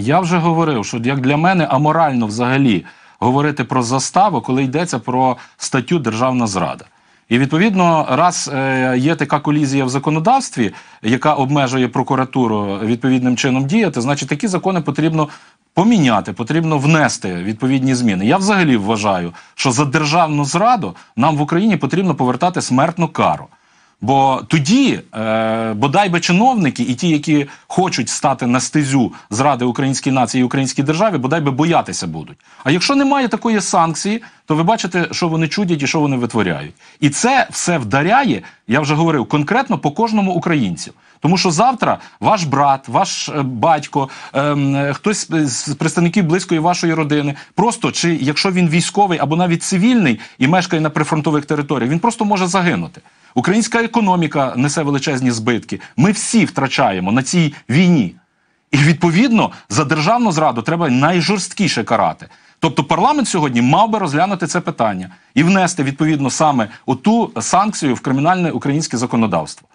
Я вже говорив, що як для мене аморально взагалі говорити про заставу, коли йдеться про статтю Державна зрада. І відповідно, раз е, є така колізія в законодавстві, яка обмежує прокуратуру відповідним чином діяти, значить такі закони потрібно поміняти, потрібно внести відповідні зміни. Я взагалі вважаю, що за державну зраду нам в Україні потрібно повертати смертну кару. Бо тоді е, бодай би чиновники і ті, які хочуть стати на стезю зради української нації і українській державі, бодай би боятися будуть. А якщо немає такої санкції, то ви бачите, що вони чудять і що вони витворяють. І це все вдаряє. Я вже говорив конкретно по кожному українцю. Тому що завтра ваш брат, ваш е, батько, е, хтось з представників близької вашої родини, просто чи якщо він військовий або навіть цивільний і мешкає на прифронтових територіях, він просто може загинути. Українська економіка несе величезні збитки. Ми всі втрачаємо на цій війні. І відповідно за державну зраду треба найжорсткіше карати. Тобто парламент сьогодні мав би розглянути це питання і внести відповідно саме оту санкцію в кримінальне українське законодавство.